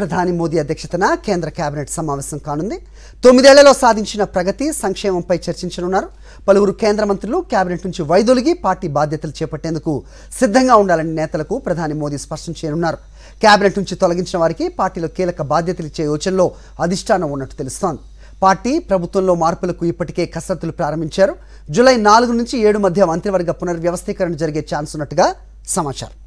ప్రధాని మోదీ అధ్యక్షతన కేంద్ర కేబినెట్ సమావేశం కానుంది తొమ్మిదేళ్లలో సాధించిన ప్రగతి సంక్షేమంపై చర్చించనున్నారు పలువురు కేంద్ర మంత్రులు కేబినెట్ నుంచి వైదొలిగి పార్టీ బాధ్యతలు చేపట్టేందుకు సిద్ధంగా ఉండాలని నేతలకు ప్రధాని మోదీ స్పష్టం చేయనున్నారు కేబినెట్ నుంచి తొలగించిన వారికి పార్టీలో కీలక బాధ్యతలు ఇచ్చే యోచనలో అధిష్టానం ఉన్నట్టు తెలుస్తోంది పార్టీ ప్రభుత్వంలో మార్పులకు ఇప్పటికే కసరత్తులు ప్రారంభించారు జూలై నాలుగు నుంచి ఏడు మధ్య మంత్రివర్గ పునర్వ్యవస్థీకరణ జరిగే ఛాన్స్ ఉన్నట్టుగా సమాచారం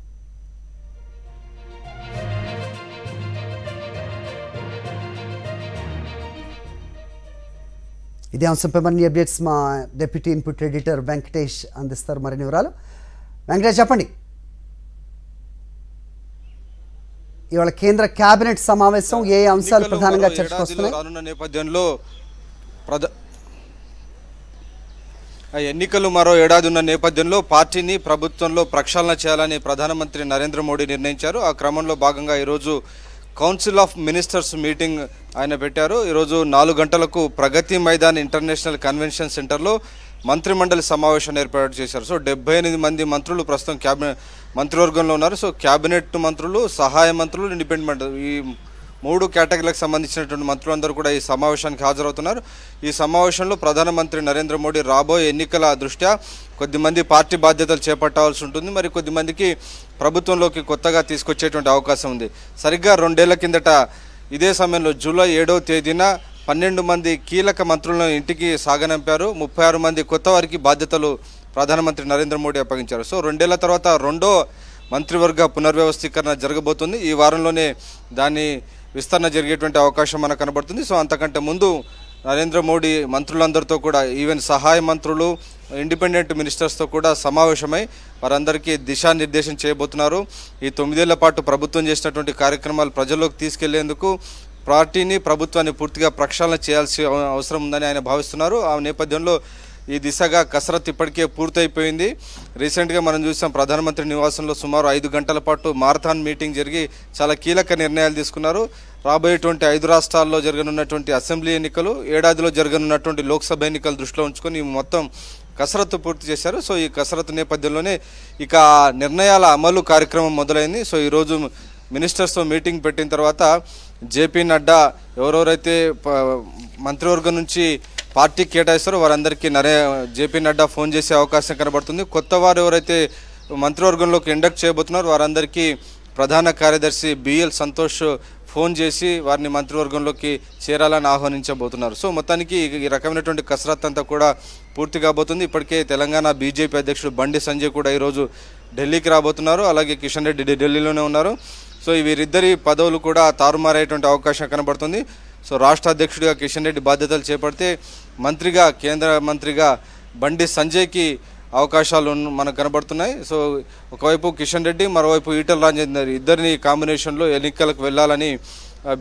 ఇదే అంశంపై మరిన్ని అప్డేట్స్ మా డెప్యూటీ ఇన్పుట్ ఎడిటర్ వెంకటేష్ అందిస్తారు మరిన్ని వివరాలు వెంకటేష్ చెప్పండి ఇవాళ కేంద్ర కేబినెట్ సమావేశం ఏ అంశాలు ప్రధానంగా చర్చకు నేపథ్యంలో ఎన్నికలు మరో ఏడాది ఉన్న నేపథ్యంలో పార్టీని ప్రభుత్వంలో ప్రక్షాళన చేయాలని ప్రధానమంత్రి నరేంద్ర మోడీ నిర్ణయించారు ఆ క్రమంలో భాగంగా ఈరోజు కౌన్సిల్ ఆఫ్ మినిస్టర్స్ మీటింగ్ ఆయన పెట్టారు ఈరోజు నాలుగు గంటలకు ప్రగతి మైదాన్ ఇంటర్నేషనల్ కన్వెన్షన్ సెంటర్లో మంత్రిమండలి సమావేశాన్ని ఏర్పాటు చేశారు సో డెబ్బై ఎనిమిది మంది మంత్రులు ప్రస్తుతం క్యాబినెట్ మంత్రివర్గంలో ఉన్నారు సో క్యాబినెట్ మంత్రులు సహాయ మంత్రులు ఇండిపెండెంట్ ఈ మూడు కేటగిరీలకు సంబంధించినటువంటి మంత్రులందరూ కూడా ఈ సమావేశానికి హాజరవుతున్నారు ఈ సమావేశంలో ప్రధానమంత్రి నరేంద్ర మోడీ రాబోయే ఎన్నికల దృష్ట్యా కొద్దిమంది పార్టీ బాధ్యతలు చేపట్టాల్సి ఉంటుంది మరి కొద్దిమందికి ప్రభుత్వంలోకి కొత్తగా తీసుకొచ్చేటువంటి అవకాశం ఉంది సరిగ్గా రెండేళ్ల కిందట ఇదే సమయంలో జూలై ఏడవ తేదీన పన్నెండు మంది కీలక మంత్రులను ఇంటికి సాగనంపారు ముప్పై ఆరు మంది కొత్త వారికి బాధ్యతలు ప్రధానమంత్రి నరేంద్ర మోడీ అప్పగించారు సో రెండేళ్ల తర్వాత రెండో మంత్రివర్గ పునర్వ్యవస్థీకరణ జరగబోతుంది ఈ వారంలోనే దాని విస్తరణ జరిగేటువంటి అవకాశం మనకు కనబడుతుంది సో అంతకంటే ముందు నరేంద్ర మోడీ మంత్రులందరితో కూడా ఈవెన్ సహాయ మంత్రులు ఇండిపెండెంట్ మినిస్టర్స్తో కూడా సమావేశమై వారందరికీ దిశానిర్దేశం చేయబోతున్నారు ఈ తొమ్మిదేళ్ల పాటు ప్రభుత్వం చేసినటువంటి కార్యక్రమాలు ప్రజల్లోకి తీసుకెళ్లేందుకు పార్టీని ప్రభుత్వాన్ని పూర్తిగా ప్రక్షాళన చేయాల్సి అవసరం ఉందని ఆయన భావిస్తున్నారు ఆ నేపథ్యంలో ఈ దిశగా కసరత్తు ఇప్పటికే పూర్తయిపోయింది రీసెంట్గా మనం చూసాం ప్రధానమంత్రి నివాసంలో సుమారు ఐదు గంటల పాటు మారథాన్ మీటింగ్ జరిగి చాలా కీలక నిర్ణయాలు తీసుకున్నారు రాబోయేటువంటి ఐదు రాష్ట్రాల్లో జరగనున్నటువంటి అసెంబ్లీ ఎన్నికలు ఏడాదిలో జరగనున్నటువంటి లోక్సభ ఎన్నికలు దృష్టిలో ఉంచుకొని మొత్తం కసరత్తు పూర్తి చేశారు సో ఈ కసరత్తు నేపథ్యంలోనే ఇక నిర్ణయాల అమలు కార్యక్రమం మొదలైంది సో ఈరోజు మినిస్టర్స్తో మీటింగ్ పెట్టిన తర్వాత జేపీ నడ్డా ఎవరెవరైతే మంత్రివర్గం నుంచి పార్టీకి కేటాయిస్తారో వారందరికీ నరే జేపీ నడ్డా ఫోన్ చేసే అవకాశం కనబడుతుంది కొత్త వారు ఎవరైతే మంత్రివర్గంలోకి ఇండక్ట్ చేయబోతున్నారో వారందరికీ ప్రధాన కార్యదర్శి బిఎల్ సంతోష్ ఫోన్ చేసి వారిని మంత్రివర్గంలోకి చేరాలని ఆహ్వానించబోతున్నారు సో మొత్తానికి ఈ రకమైనటువంటి కసరత్ అంతా కూడా పూర్తి కాబోతుంది ఇప్పటికే తెలంగాణ బీజేపీ అధ్యక్షుడు బండి సంజయ్ కూడా ఈరోజు ఢిల్లీకి రాబోతున్నారు అలాగే కిషన్ రెడ్డి ఢిల్లీలోనే ఉన్నారు సో వీరిద్దరి పదవులు కూడా తారుమారయ్యేటువంటి అవకాశం కనబడుతుంది సో రాష్ట్ర అధ్యక్షుడిగా కిషన్ రెడ్డి బాధ్యతలు చేపడితే మంత్రిగా కేంద్ర మంత్రిగా బండి సంజయ్కి అవకాశాలు మనకు కనబడుతున్నాయి సో ఒకవైపు కిషన్ రెడ్డి మరోవైపు ఈటల రాజేందర్ ఇద్దరిని కాంబినేషన్లో ఎన్నికలకు వెళ్ళాలని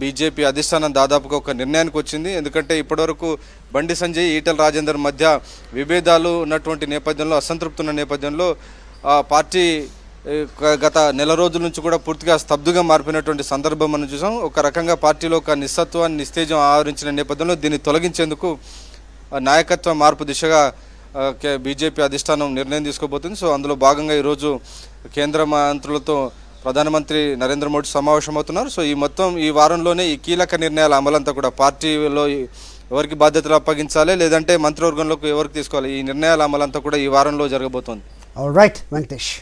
బీజేపీ అధిష్టానం దాదాపుగా ఒక నిర్ణయానికి వచ్చింది ఎందుకంటే ఇప్పటివరకు బండి సంజయ్ ఈటల రాజేందర్ మధ్య విభేదాలు ఉన్నటువంటి నేపథ్యంలో అసంతృప్తి ఉన్న నేపథ్యంలో పార్టీ గత నెల రోజుల నుంచి కూడా పూర్తిగా స్తబ్దుగా మారిపోయినటువంటి సందర్భం మనం చూసాం ఒక రకంగా పార్టీలో ఒక నిస్సత్వాన్ని నిస్తేజం ఆవరించిన నేపథ్యంలో దీన్ని తొలగించేందుకు నాయకత్వ మార్పు దిశగా బీజేపీ అధిష్టానం నిర్ణయం తీసుకోబోతుంది సో అందులో భాగంగా ఈరోజు కేంద్ర మంత్రులతో ప్రధానమంత్రి నరేంద్ర మోడీ సమావేశమవుతున్నారు సో ఈ మొత్తం ఈ వారంలోనే ఈ కీలక నిర్ణయాల అమలంతా కూడా పార్టీలో ఎవరికి బాధ్యతలు అప్పగించాలి లేదంటే మంత్రివర్గంలోకి ఎవరికి తీసుకోవాలి ఈ నిర్ణయాల అమలంతా కూడా ఈ వారంలో జరగబోతోంది రైట్ వెంకటేష్